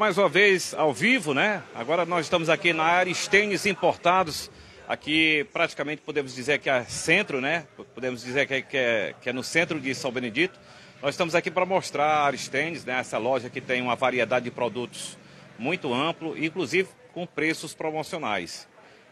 mais uma vez ao vivo, né? Agora nós estamos aqui na Aristênis Importados. Aqui praticamente podemos dizer que é centro, né? Podemos dizer que é, que é, que é no centro de São Benedito. Nós estamos aqui para mostrar a Aristendes, né? Essa loja que tem uma variedade de produtos muito amplo, inclusive com preços promocionais.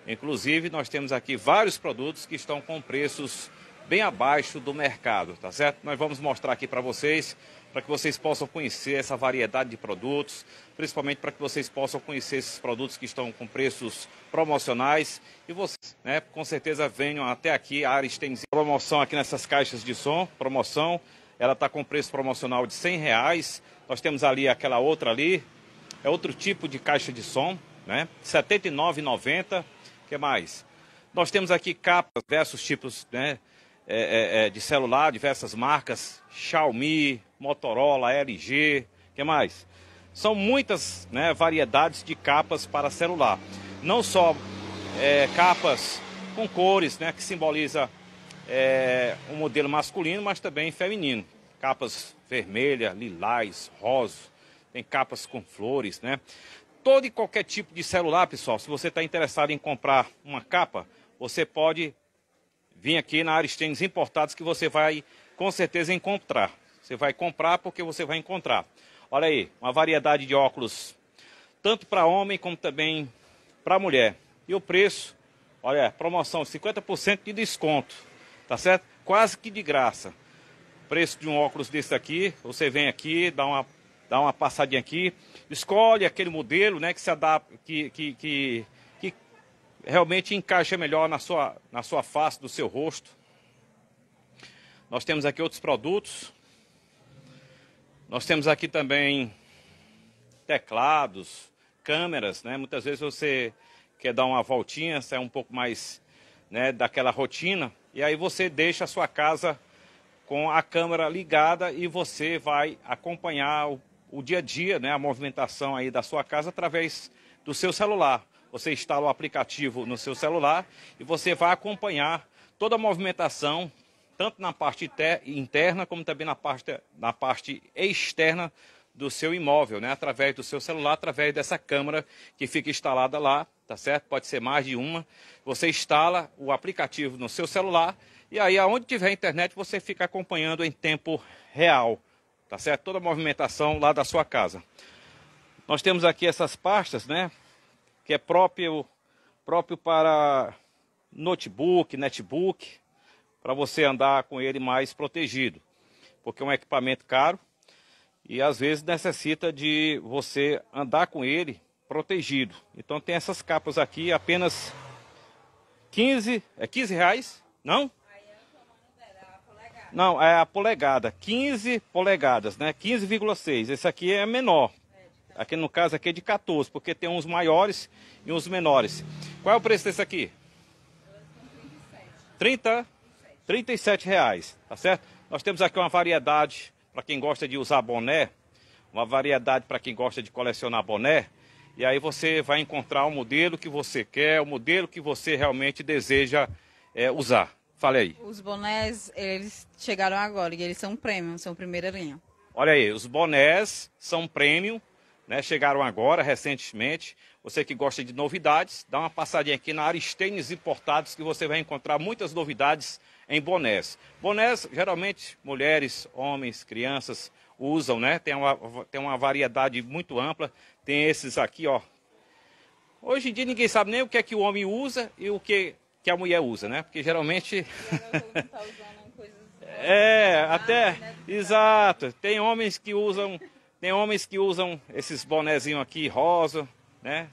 Inclusive, nós temos aqui vários produtos que estão com preços bem abaixo do mercado, tá certo? Nós vamos mostrar aqui para vocês para que vocês possam conhecer essa variedade de produtos, principalmente para que vocês possam conhecer esses produtos que estão com preços promocionais e vocês, né, com certeza venham até aqui, a Ares tem promoção aqui nessas caixas de som, promoção, ela está com preço promocional de 100 reais, nós temos ali aquela outra ali, é outro tipo de caixa de som, né, 79,90, que mais? Nós temos aqui capas, diversos tipos, né, é, é, é, de celular, diversas marcas, Xiaomi, Motorola, LG, que mais? São muitas né, variedades de capas para celular. Não só é, capas com cores, né, que simboliza é, um modelo masculino, mas também feminino. Capas vermelha, lilás, rosa, tem capas com flores, né? Todo e qualquer tipo de celular, pessoal, se você está interessado em comprar uma capa, você pode vim aqui na Aristenes Importados que você vai com certeza encontrar. Você vai comprar porque você vai encontrar. Olha aí, uma variedade de óculos, tanto para homem como também para mulher. E o preço, olha, promoção, 50% de desconto, tá certo? Quase que de graça. Preço de um óculos desse aqui, você vem aqui, dá uma, dá uma passadinha aqui, escolhe aquele modelo, né, que se adapta, que, que, que realmente encaixa melhor na sua, na sua face, do seu rosto. Nós temos aqui outros produtos. Nós temos aqui também teclados, câmeras, né? Muitas vezes você quer dar uma voltinha, sai um pouco mais né, daquela rotina, e aí você deixa a sua casa com a câmera ligada e você vai acompanhar o, o dia a dia, né, a movimentação aí da sua casa através do seu celular. Você instala o aplicativo no seu celular e você vai acompanhar toda a movimentação, tanto na parte interna como também na parte, na parte externa do seu imóvel, né? através do seu celular, através dessa câmera que fica instalada lá, tá certo? Pode ser mais de uma. Você instala o aplicativo no seu celular e aí aonde tiver internet você fica acompanhando em tempo real, tá certo? Toda a movimentação lá da sua casa. Nós temos aqui essas pastas, né? que é próprio, próprio para notebook, netbook, para você andar com ele mais protegido, porque é um equipamento caro e às vezes necessita de você andar com ele protegido. Então tem essas capas aqui, apenas 15, é 15 reais, não? Não, é a polegada, 15 polegadas, né? 15,6. Esse aqui é menor. Aqui no caso aqui é de 14, porque tem uns maiores e uns menores. Qual é o preço desse aqui? 30, 37 reais, tá certo? Nós temos aqui uma variedade para quem gosta de usar boné, uma variedade para quem gosta de colecionar boné. E aí você vai encontrar o modelo que você quer, o modelo que você realmente deseja é, usar. Fala aí. Os bonés, eles chegaram agora e eles são premium, são primeira linha. Olha aí, os bonés são premium, né? Chegaram agora, recentemente. Você que gosta de novidades, dá uma passadinha aqui na Aristenes Importados, que você vai encontrar muitas novidades em bonés. Bonés, geralmente, mulheres, homens, crianças usam, né? Tem uma, tem uma variedade muito ampla. Tem esses aqui, ó. Hoje em dia ninguém sabe nem o que é que o homem usa e o que, que a mulher usa, né? Porque geralmente... Tá é, até... Né, Exato. Tem homens que usam... Tem homens que usam esses bonezinhos aqui, rosa, né?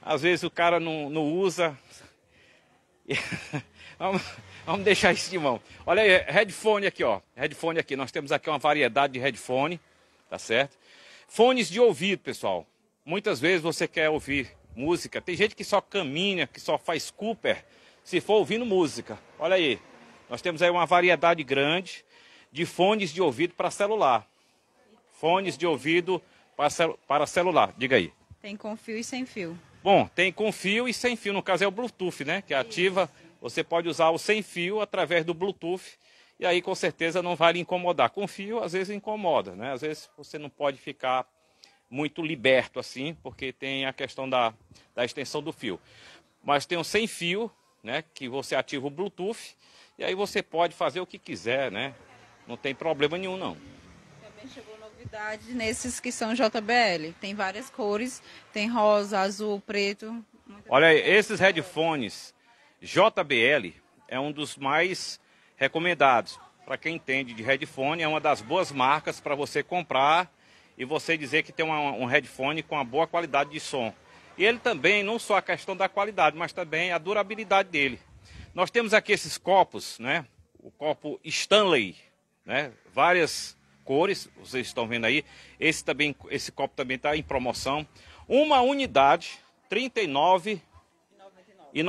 Às vezes o cara não, não usa. vamos, vamos, deixar isso de mão. Olha aí, headphone aqui, ó. Headphone aqui. Nós temos aqui uma variedade de headphone, tá certo? Fones de ouvido, pessoal. Muitas vezes você quer ouvir música. Tem gente que só caminha, que só faz Cooper, se for ouvindo música. Olha aí. Nós temos aí uma variedade grande de fones de ouvido para celular fones de ouvido para celular. Diga aí. Tem com fio e sem fio. Bom, tem com fio e sem fio. No caso é o Bluetooth, né? Que ativa. Você pode usar o sem fio através do Bluetooth. E aí com certeza não vai lhe incomodar. Com fio, às vezes incomoda, né? Às vezes você não pode ficar muito liberto assim, porque tem a questão da, da extensão do fio. Mas tem o um sem fio, né? Que você ativa o Bluetooth. E aí você pode fazer o que quiser, né? Não tem problema nenhum, não. Também chegou novidade nesses que são JBL. Tem várias cores, tem rosa, azul, preto. Olha, aí, esses headphones JBL é um dos mais recomendados. Para quem entende de headphone, é uma das boas marcas para você comprar e você dizer que tem uma, um headphone com uma boa qualidade de som. E ele também, não só a questão da qualidade, mas também a durabilidade dele. Nós temos aqui esses copos, né? O copo Stanley, né? Várias cores, vocês estão vendo aí. Esse também, esse copo também está em promoção. Uma unidade, R$ 39,99. E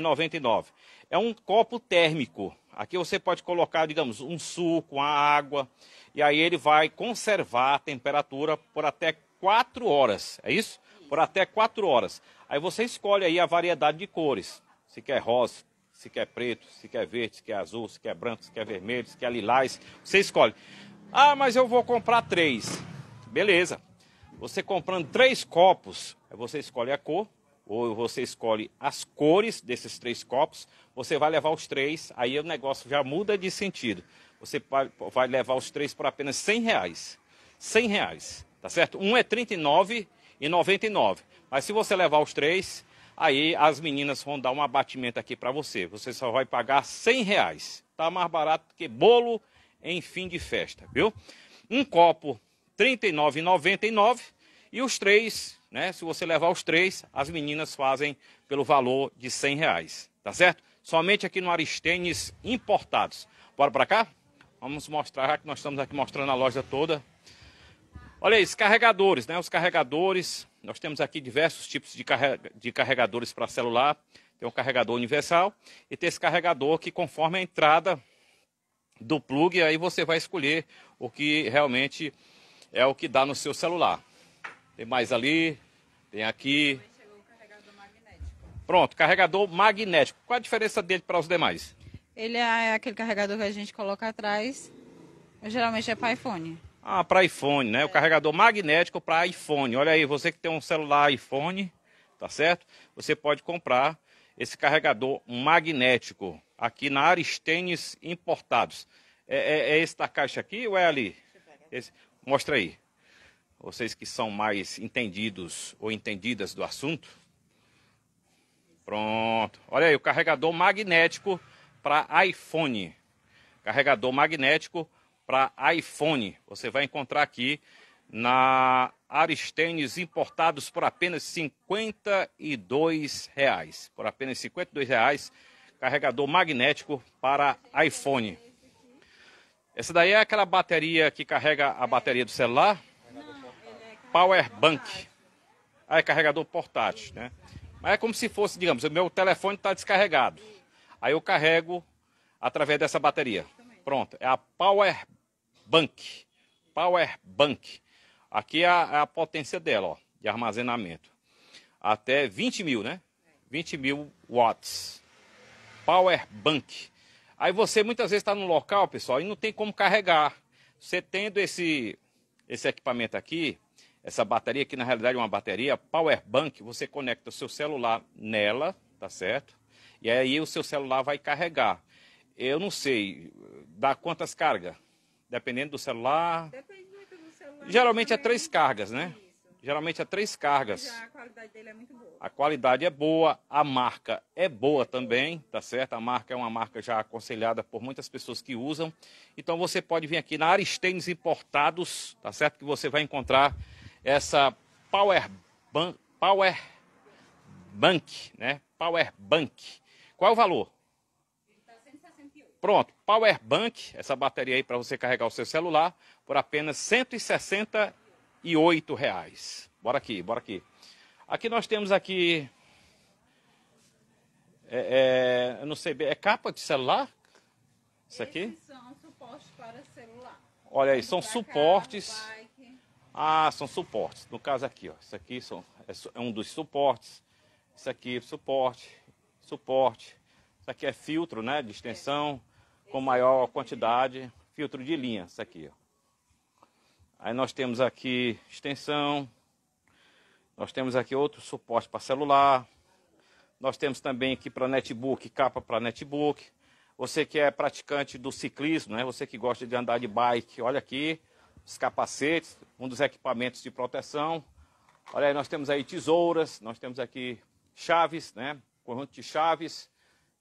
99. e É um copo térmico. Aqui você pode colocar, digamos, um suco, uma água, e aí ele vai conservar a temperatura por até 4 horas. É isso? Por até 4 horas. Aí você escolhe aí a variedade de cores. Se quer rosa, se quer preto, se quer verde, se quer azul, se quer branco, se quer vermelho, se quer lilás. Você escolhe. Ah, mas eu vou comprar três. Beleza. Você comprando três copos, você escolhe a cor, ou você escolhe as cores desses três copos, você vai levar os três, aí o negócio já muda de sentido. Você vai levar os três por apenas 100 reais. 100 reais, tá certo? Um é R$ 39,99. Mas se você levar os três, Aí as meninas vão dar um abatimento aqui para você. Você só vai pagar 100 reais. Tá mais barato que bolo em fim de festa, viu? Um copo R$ 39,99 e os três, né? Se você levar os três, as meninas fazem pelo valor de 100 reais, tá certo? Somente aqui no Aristenes Importados. Bora para cá? Vamos mostrar, já que nós estamos aqui mostrando a loja toda. Olha aí, os carregadores, né? Os carregadores nós temos aqui diversos tipos de, carrega, de carregadores para celular. Tem um carregador universal e tem esse carregador que conforme a entrada do plug, aí você vai escolher o que realmente é o que dá no seu celular. Tem mais ali, tem aqui. Carregador Pronto, carregador magnético. Qual a diferença dele para os demais? Ele é aquele carregador que a gente coloca atrás. Geralmente é para iPhone ah, para iPhone, né? O é. carregador magnético para iPhone. Olha aí, você que tem um celular iPhone, tá certo? Você pode comprar esse carregador magnético aqui na Aristenes Importados. É, é, é caixa aqui ou é ali? Esse, mostra aí. Vocês que são mais entendidos ou entendidas do assunto. Pronto. Olha aí, o carregador magnético para iPhone. Carregador magnético para iPhone. Você vai encontrar aqui na Aristenes importados por apenas R$ reais. Por apenas R$ reais, carregador magnético para iPhone. Essa daí é aquela bateria que carrega a bateria do celular. Power Bank. Ah, é carregador portátil, né? Mas é como se fosse, digamos, o meu telefone está descarregado. Aí eu carrego através dessa bateria. Pronto, é a Power Bank. Power Bank. Aqui é a, é a potência dela, ó, de armazenamento. Até 20 mil, né? 20 mil watts. Power Bank. Aí você muitas vezes está no local, pessoal, e não tem como carregar. Você tendo esse, esse equipamento aqui, essa bateria, que na realidade é uma bateria Power Bank, você conecta o seu celular nela, tá certo? E aí o seu celular vai carregar. Eu não sei, dá quantas cargas? Dependendo do celular. Depende muito do celular. Geralmente é também. é três cargas, né? Isso. Geralmente é três cargas. Já a qualidade dele é muito boa. A qualidade é boa, a marca é boa também, tá certo? A marca é uma marca já aconselhada por muitas pessoas que usam. Então você pode vir aqui na Aristenes Importados, tá certo? Que você vai encontrar essa Power Bank, Power Bank, né? Power Bank. Qual é o valor? Pronto, Power Bank, essa bateria aí para você carregar o seu celular, por apenas R$ reais. Bora aqui, bora aqui. Aqui nós temos aqui, é, é, não sei bem, é capa de celular? Isso aqui? Esses são suportes para celular. Olha aí, são suportes. ah, são suportes. No caso aqui, ó, isso aqui são, é, é um dos suportes. Isso aqui, suporte, suporte isso aqui é filtro né, de extensão com maior quantidade, filtro de linha, isso aqui. Ó. Aí nós temos aqui extensão, nós temos aqui outro suporte para celular, nós temos também aqui para netbook, capa para netbook. Você que é praticante do ciclismo, né? você que gosta de andar de bike, olha aqui, os capacetes, um dos equipamentos de proteção. Olha aí, nós temos aí tesouras, nós temos aqui chaves, né? conjunto de chaves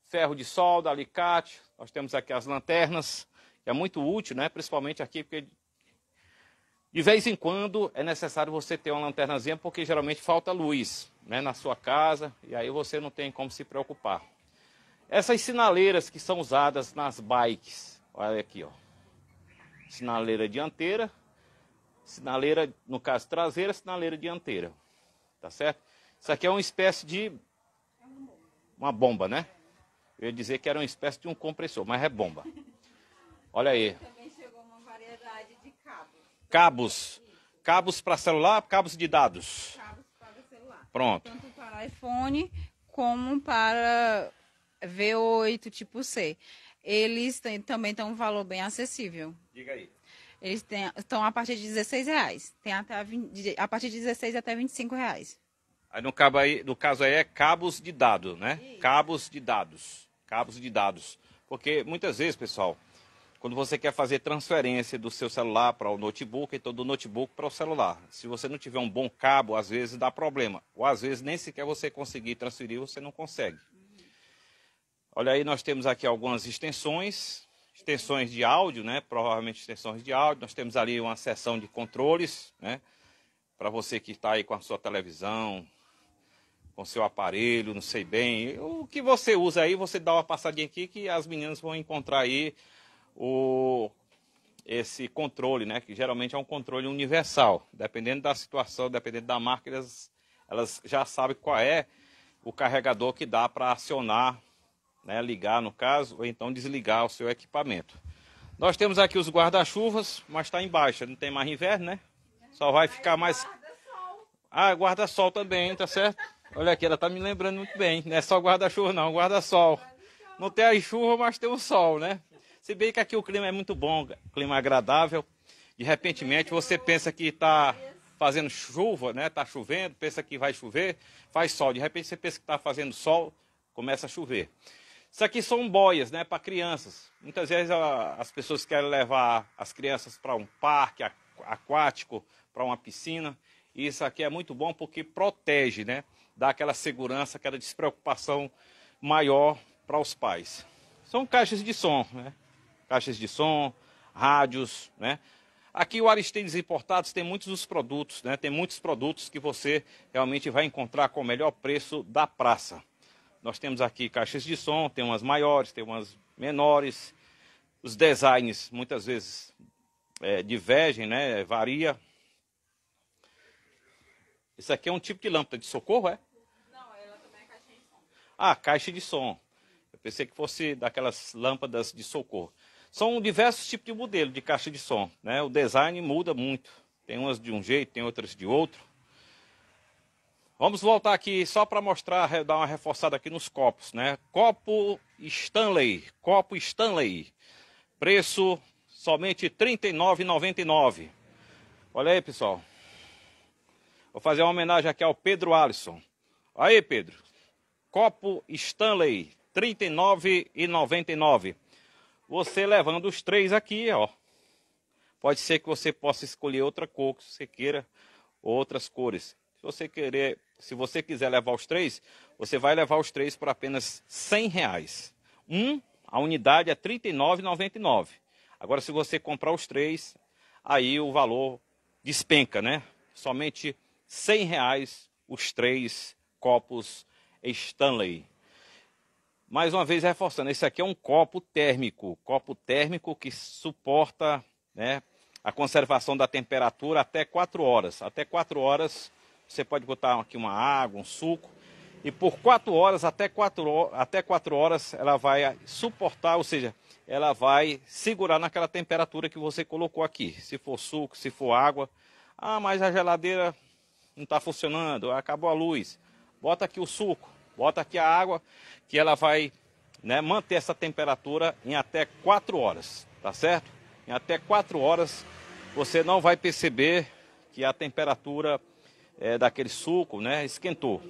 ferro de solda, alicate, nós temos aqui as lanternas, que é muito útil, né? principalmente aqui, porque de vez em quando é necessário você ter uma lanternazinha, porque geralmente falta luz né? na sua casa, e aí você não tem como se preocupar. Essas sinaleiras que são usadas nas bikes, olha aqui, ó. sinaleira dianteira, sinaleira, no caso traseira, sinaleira dianteira, tá certo? Isso aqui é uma espécie de uma bomba, né? Eu ia dizer que era uma espécie de um compressor, mas é bomba. Olha aí. Também chegou uma variedade de cabos. Cabos. Cabos para celular, cabos de dados. Cabos para celular. Pronto. Tanto para iPhone como para V8 tipo C. Eles têm, também têm um valor bem acessível. Diga aí. Eles têm, estão a partir de 16 reais. Tem até a, 20, a partir de 16 até 25 reais. Aí no, cabo aí, no caso aí é cabos de dado, né? Isso. Cabos de dados cabos de dados. Porque muitas vezes, pessoal, quando você quer fazer transferência do seu celular para o notebook, então do notebook para o celular. Se você não tiver um bom cabo, às vezes dá problema. Ou às vezes nem sequer você conseguir transferir, você não consegue. Olha aí, nós temos aqui algumas extensões, extensões de áudio, né? Provavelmente extensões de áudio. Nós temos ali uma seção de controles, né? Para você que está aí com a sua televisão, com seu aparelho, não sei bem. O que você usa aí, você dá uma passadinha aqui que as meninas vão encontrar aí o esse controle, né? Que geralmente é um controle universal. Dependendo da situação, dependendo da marca, elas, elas já sabem qual é o carregador que dá para acionar, né? ligar no caso, ou então desligar o seu equipamento. Nós temos aqui os guarda-chuvas, mas está em baixa, não tem mais inverno, né? Só vai ficar mais. Ah, guarda-sol também, tá certo? Olha aqui, ela tá me lembrando muito bem. Não é só guarda-chuva, não, guarda-sol. Não tem a chuva, mas tem o sol, né? Se bem que aqui o clima é muito bom, clima agradável. De repentemente você pensa que está fazendo chuva, né? Está chovendo, pensa que vai chover, faz sol. De repente você pensa que está fazendo sol, começa a chover. Isso aqui são boias, né, para crianças. Muitas vezes as pessoas querem levar as crianças para um parque aquático, para uma piscina. E isso aqui é muito bom porque protege, né? dar aquela segurança, aquela despreocupação maior para os pais. São caixas de som, né? Caixas de som, rádios, né? Aqui o Aristides Importados tem muitos dos produtos, né? Tem muitos produtos que você realmente vai encontrar com o melhor preço da praça. Nós temos aqui caixas de som, tem umas maiores, tem umas menores. Os designs muitas vezes é, divergem, né? Varia. Isso aqui é um tipo de lâmpada de socorro, é? Ah, caixa de som. Eu pensei que fosse daquelas lâmpadas de socorro. São diversos tipos de modelo de caixa de som. Né? O design muda muito. Tem umas de um jeito, tem outras de outro. Vamos voltar aqui só para mostrar, dar uma reforçada aqui nos copos, né? Copo Stanley, copo Stanley. Preço somente R$ 39,99. Olha aí, pessoal. Vou fazer uma homenagem aqui ao Pedro Alisson. Aí, Pedro, copo Stanley, R$ 39,99. Você levando os três aqui, ó. Pode ser que você possa escolher outra cor que você queira, outras cores. Se você querer, se você quiser levar os três, você vai levar os três por apenas R$ reais. Um, a unidade é R$ 39,99. Agora, se você comprar os três, aí o valor despenca, né? Somente R$ reais os três copos Stanley. Mais uma vez reforçando, esse aqui é um copo térmico, copo térmico que suporta né, a conservação da temperatura até 4 horas. Até 4 horas você pode botar aqui uma água, um suco, e por 4 horas, até 4, até 4 horas, ela vai suportar, ou seja, ela vai segurar naquela temperatura que você colocou aqui. Se for suco, se for água. Ah, mas a geladeira não está funcionando, acabou a luz bota aqui o suco, bota aqui a água, que ela vai né, manter essa temperatura em até 4 horas, tá certo? Em até 4 horas você não vai perceber que a temperatura é, daquele suco né, esquentou.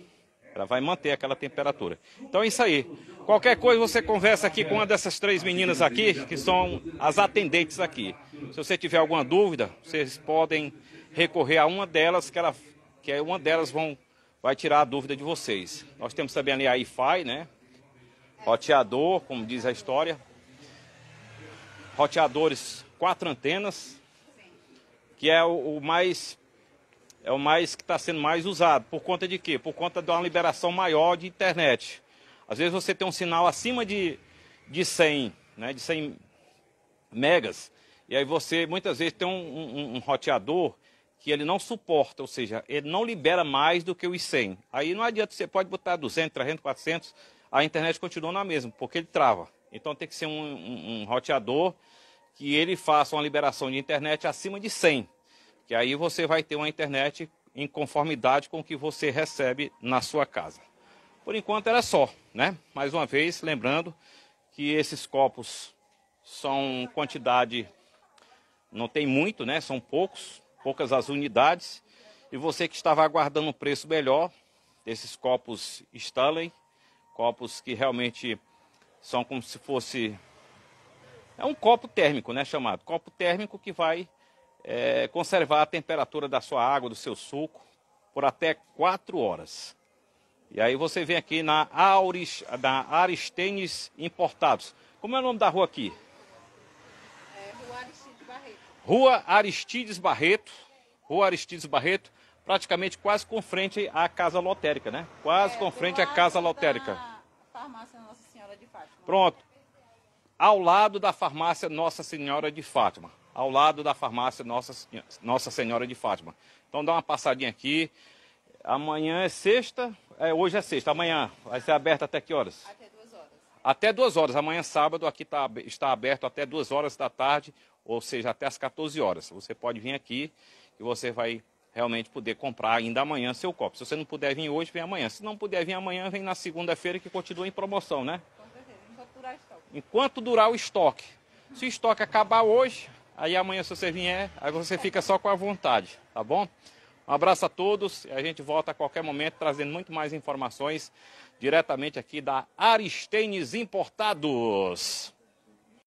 Ela vai manter aquela temperatura. Então é isso aí. Qualquer coisa você conversa aqui com uma dessas três meninas aqui, que são as atendentes aqui. Se você tiver alguma dúvida, vocês podem recorrer a uma delas, que, ela, que é uma delas vão vai tirar a dúvida de vocês. Nós temos também ali a IFAI, né? Roteador, como diz a história. Roteadores, quatro antenas, que é o, o mais é o mais que está sendo mais usado. Por conta de quê? Por conta de uma liberação maior de internet. Às vezes você tem um sinal acima de, de 100, né, de 100 megas, e aí você muitas vezes tem um, um, um roteador que ele não suporta, ou seja, ele não libera mais do que os 100. Aí não adianta, você pode botar 200, 300, 400, a internet continua na mesma, porque ele trava. Então tem que ser um, um, um roteador que ele faça uma liberação de internet acima de 100, que aí você vai ter uma internet em conformidade com o que você recebe na sua casa. Por enquanto era só, né? Mais uma vez, lembrando que esses copos são quantidade, não tem muito, né? São poucos, poucas as unidades. E você que estava aguardando um preço melhor, esses copos Stanley, copos que realmente são como se fosse é um copo térmico, né, chamado copo térmico que vai é, conservar a temperatura da sua água, do seu suco por até 4 horas. E aí você vem aqui na Auris, na Aristenes Importados. Como é o nome da rua aqui? Rua Aristides Barreto, Rua Aristides Barreto, praticamente quase com frente à Casa Lotérica, né? Quase é, com frente à Casa Lotérica. Farmácia Nossa Senhora de Fátima. Pronto. Ao lado da farmácia Nossa Senhora de Fátima. Ao lado da farmácia Nossa, Nossa Senhora de Fátima. Então dá uma passadinha aqui. Amanhã é sexta. É, hoje é sexta. Amanhã vai ser aberta até que horas? Até até duas horas. Amanhã, sábado, aqui tá, está aberto até duas horas da tarde, ou seja, até as 14 horas. Você pode vir aqui e você vai realmente poder comprar ainda amanhã seu copo. Se você não puder vir hoje, vem amanhã. Se não puder vir amanhã, vem na segunda-feira que continua em promoção, né? Enquanto durar o estoque. Se o estoque acabar hoje, aí amanhã se você vier, aí você fica só com a vontade, tá bom? Um abraço a todos e a gente volta a qualquer momento trazendo muito mais informações diretamente aqui da Aristenes Importados.